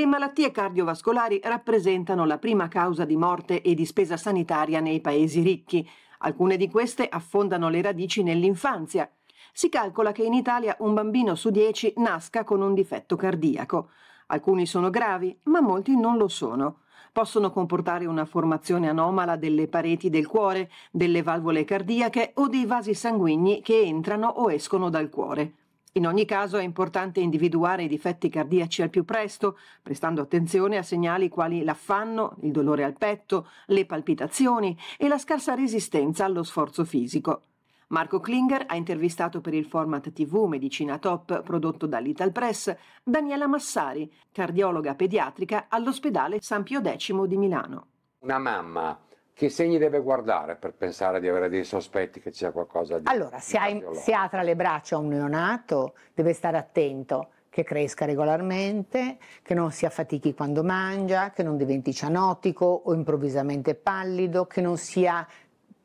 Le malattie cardiovascolari rappresentano la prima causa di morte e di spesa sanitaria nei paesi ricchi. Alcune di queste affondano le radici nell'infanzia. Si calcola che in Italia un bambino su dieci nasca con un difetto cardiaco. Alcuni sono gravi, ma molti non lo sono. Possono comportare una formazione anomala delle pareti del cuore, delle valvole cardiache o dei vasi sanguigni che entrano o escono dal cuore. In ogni caso è importante individuare i difetti cardiaci al più presto, prestando attenzione a segnali quali l'affanno, il dolore al petto, le palpitazioni e la scarsa resistenza allo sforzo fisico. Marco Klinger ha intervistato per il format TV Medicina Top prodotto dall'Ital Press Daniela Massari, cardiologa pediatrica all'ospedale San Pio X di Milano. Una mamma che segni deve guardare per pensare di avere dei sospetti che ci sia qualcosa di... Allora, se, hai, se ha tra le braccia un neonato, deve stare attento che cresca regolarmente, che non si affatichi quando mangia, che non diventi cianotico o improvvisamente pallido, che non sia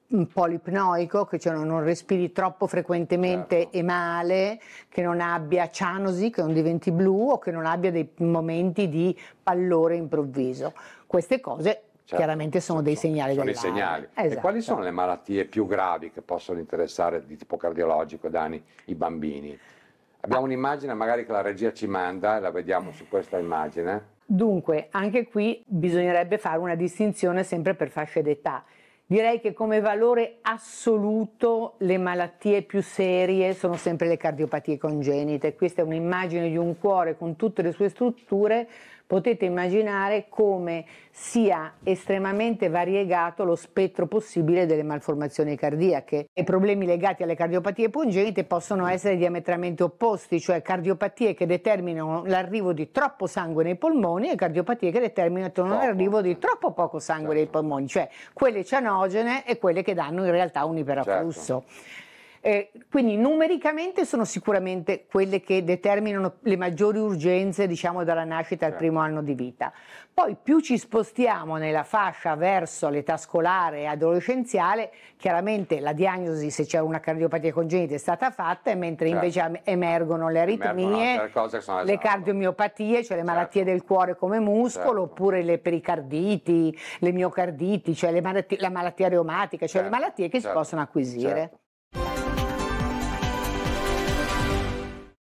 un polipnoico, che cioè non respiri troppo frequentemente certo. e male, che non abbia cianosi, che non diventi blu o che non abbia dei momenti di pallore improvviso. Queste cose Certo. Chiaramente sono dei segnali sono dei segnali. Esatto. E quali sono le malattie più gravi che possono interessare di tipo cardiologico, Dani, i bambini? Abbiamo ah. un'immagine magari che la regia ci manda, e la vediamo su questa immagine. Dunque, anche qui bisognerebbe fare una distinzione sempre per fasce d'età. Direi che come valore assoluto le malattie più serie sono sempre le cardiopatie congenite. Questa è un'immagine di un cuore con tutte le sue strutture potete immaginare come sia estremamente variegato lo spettro possibile delle malformazioni cardiache I problemi legati alle cardiopatie pungenti possono essere diametralmente opposti, cioè cardiopatie che determinano l'arrivo di troppo sangue nei polmoni e cardiopatie che determinano l'arrivo di troppo poco sangue certo. nei polmoni, cioè quelle cianogene e quelle che danno in realtà un iperafflusso. Certo. Eh, quindi numericamente sono sicuramente quelle che determinano le maggiori urgenze diciamo, dalla nascita al certo. primo anno di vita. Poi più ci spostiamo nella fascia verso l'età scolare e adolescenziale, chiaramente la diagnosi se c'è una cardiopatia congenita è stata fatta, mentre certo. invece emergono le aritmie, emergono le esatto. cardiomiopatie, cioè le certo. malattie del cuore come muscolo, certo. oppure le pericarditi, le miocarditi, cioè le malattie, la malattia reumatica, cioè le certo. malattie che si possono acquisire.